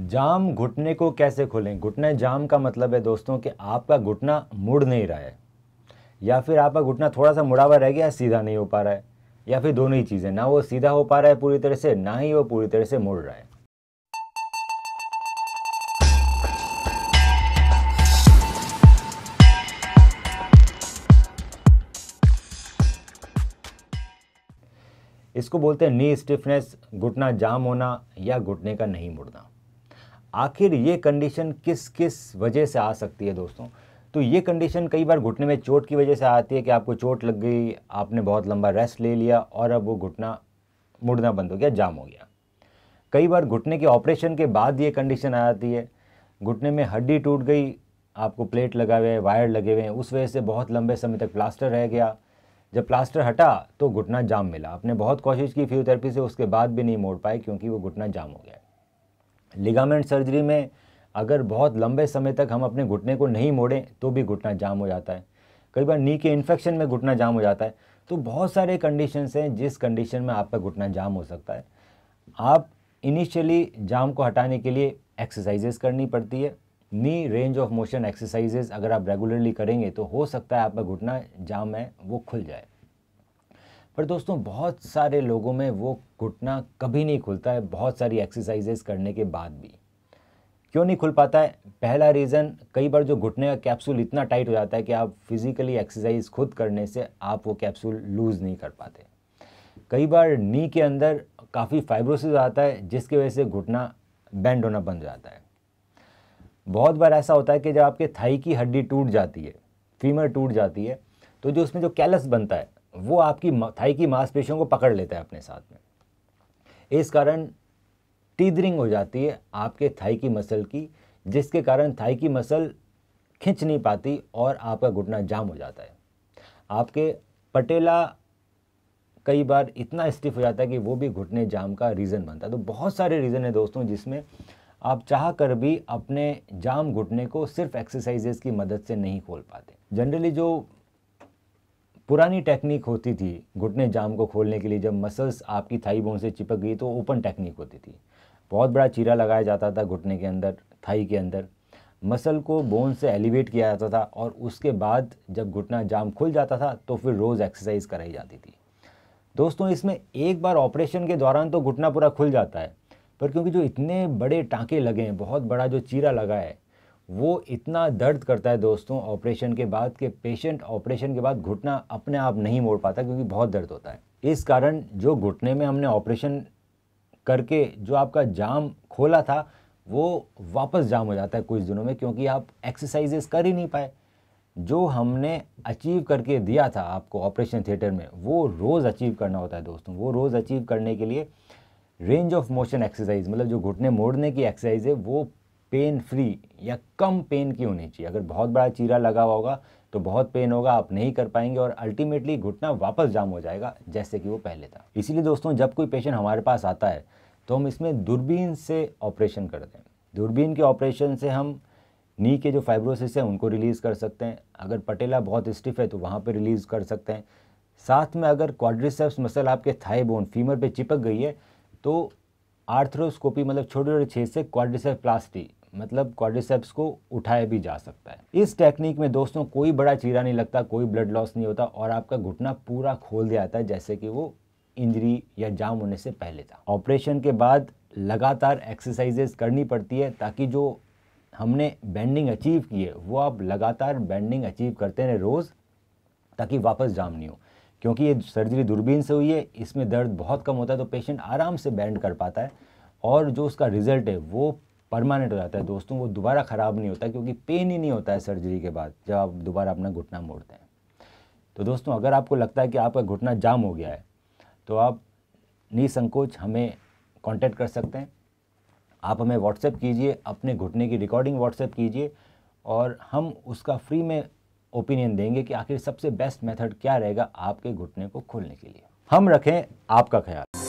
जाम घुटने को कैसे खोलें घुटने जाम का मतलब है दोस्तों कि आपका घुटना मुड़ नहीं रहा है या फिर आपका घुटना थोड़ा सा मुड़ा हुआ रह गया सीधा नहीं हो पा रहा है या फिर दोनों ही चीज़ें ना वो सीधा हो पा रहा है पूरी तरह से ना ही वो पूरी तरह से मुड़ रहा है इसको बोलते हैं नी स्टिफनेस घुटना जाम होना या घुटने का नहीं मुड़ना आखिर ये कंडीशन किस किस वजह से आ सकती है दोस्तों तो ये कंडीशन कई बार घुटने में चोट की वजह से आती है कि आपको चोट लग गई आपने बहुत लंबा रेस्ट ले लिया और अब वो घुटना मुड़ना बंद हो गया जाम हो गया कई बार घुटने के ऑपरेशन के बाद ये कंडीशन आ जाती है घुटने में हड्डी टूट गई आपको प्लेट लगा हुए वायर लगे हुए हैं उस वजह से बहुत लंबे समय तक प्लास्टर रह गया जब प्लास्टर हटा तो घुटना जाम मिला आपने बहुत कोशिश की फिजियोथेरेपी से उसके बाद भी नहीं मोड़ पाए क्योंकि वो घुटना जाम हो गया लिगामेंट सर्जरी में अगर बहुत लंबे समय तक हम अपने घुटने को नहीं मोड़ें तो भी घुटना जाम हो जाता है कई बार नी के इन्फेक्शन में घुटना जाम हो जाता है तो बहुत सारे कंडीशंस हैं जिस कंडीशन में आपका घुटना जाम हो सकता है आप इनिशियली जाम को हटाने के लिए एक्सरसाइजेस करनी पड़ती है knee range of motion exercises अगर आप रेगुलरली करेंगे तो हो सकता है आपका घुटना जाम है वो खुल जाए पर दोस्तों बहुत सारे लोगों में वो घुटना कभी नहीं खुलता है बहुत सारी एक्सरसाइजेस करने के बाद भी क्यों नहीं खुल पाता है पहला रीज़न कई बार जो घुटने का कैप्सूल इतना टाइट हो जाता है कि आप फिज़िकली एक्सरसाइज खुद करने से आप वो कैप्सूल लूज़ नहीं कर पाते कई बार नी के अंदर काफ़ी फाइब्रोसिस आता है जिसकी वजह से घुटना बैंड होना बन जाता है बहुत बार ऐसा होता है कि जब आपके थाई की हड्डी टूट जाती है फीमर टूट जाती है तो जो उसमें जो कैलस बनता है वो आपकी थाई की मांसपेशियों को पकड़ लेता है अपने साथ में इस कारण टीदरिंग हो जाती है आपके थाई की मसल की जिसके कारण थाई की मसल खींच नहीं पाती और आपका घुटना जाम हो जाता है आपके पटेला कई बार इतना स्टिफ हो जाता है कि वो भी घुटने जाम का रीज़न बनता है तो बहुत सारे रीज़न है दोस्तों जिसमें आप चाह कर भी अपने जाम घुटने को सिर्फ एक्सरसाइजेज़ की मदद से नहीं खोल पाते जनरली जो पुरानी टेक्निक होती थी घुटने जाम को खोलने के लिए जब मसल्स आपकी थाई बोन से चिपक गई तो ओपन टेक्निक होती थी बहुत बड़ा चीरा लगाया जाता था घुटने के अंदर थाई के अंदर मसल को बोन से एलिवेट किया जाता था और उसके बाद जब घुटना जाम खुल जाता था तो फिर रोज़ एक्सरसाइज कराई जाती थी दोस्तों इसमें एक बार ऑपरेशन के दौरान तो घुटना पूरा खुल जाता है पर क्योंकि जो इतने बड़े टाँके लगे हैं बहुत बड़ा जो चीरा लगा है वो इतना दर्द करता है दोस्तों ऑपरेशन के बाद कि पेशेंट ऑपरेशन के बाद घुटना अपने आप नहीं मोड़ पाता क्योंकि बहुत दर्द होता है इस कारण जो घुटने में हमने ऑपरेशन करके जो आपका जाम खोला था वो वापस जाम हो जाता है कुछ दिनों में क्योंकि आप एक्सरसाइजेस कर ही नहीं पाए जो हमने अचीव करके दिया था आपको ऑपरेशन थिएटर में वो रोज़ अचीव करना होता है दोस्तों वो रोज़ अचीव करने के लिए रेंज ऑफ मोशन एक्सरसाइज मतलब जो घुटने मोड़ने की एक्सरसाइज है वो पेन फ्री या कम पेन की होनी चाहिए अगर बहुत बड़ा चीरा लगा हुआ होगा तो बहुत पेन होगा आप नहीं कर पाएंगे और अल्टीमेटली घुटना वापस जाम हो जाएगा जैसे कि वो पहले था इसीलिए दोस्तों जब कोई पेशेंट हमारे पास आता है तो हम इसमें दूरबीन से ऑपरेशन करते हैं दूरबीन के ऑपरेशन से हम नी के जो फाइब्रोसिस हैं उनको रिलीज़ कर सकते हैं अगर पटेला बहुत स्टिफ है तो वहाँ पर रिलीज़ कर सकते हैं साथ में अगर क्वाड्रिसेप्स मसल आपके थाई बोन फीमर पे चिपक गई है तो आर्थरोस्कोपी मतलब छोटे छोटे छेद से क्वाड्रिसेप प्लास्टी मतलब क्वाड्रिसेप्स को उठाया भी जा सकता है इस टेक्निक में दोस्तों कोई बड़ा चीरा नहीं लगता कोई ब्लड लॉस नहीं होता और आपका घुटना पूरा खोल दिया जाता है जैसे कि वो इंजरी या जाम होने से पहले था ऑपरेशन के बाद लगातार एक्सरसाइजेज करनी पड़ती है ताकि जो हमने बैंडिंग अचीव की है वो आप लगातार बैंडिंग अचीव करते रहें रोज़ ताकि वापस जाम नहीं हो क्योंकि ये सर्जरी दूरबीन से हुई है इसमें दर्द बहुत कम होता है तो पेशेंट आराम से बैंड कर पाता है और जो उसका रिज़ल्ट है वो परमानेंट हो जाता है दोस्तों वो दोबारा ख़राब नहीं होता क्योंकि पेन ही नहीं होता है सर्जरी के बाद जब आप दोबारा अपना घुटना मोड़ते हैं तो दोस्तों अगर आपको लगता है कि आपका घुटना जाम हो गया है तो आप निसंकोच हमें कॉन्टेक्ट कर सकते हैं आप हमें व्हाट्सएप कीजिए अपने घुटने की रिकॉर्डिंग व्हाट्सएप कीजिए और हम उसका फ्री में ओपिनियन देंगे कि आखिर सबसे बेस्ट मेथड क्या रहेगा आपके घुटने को खोलने के लिए हम रखें आपका ख्याल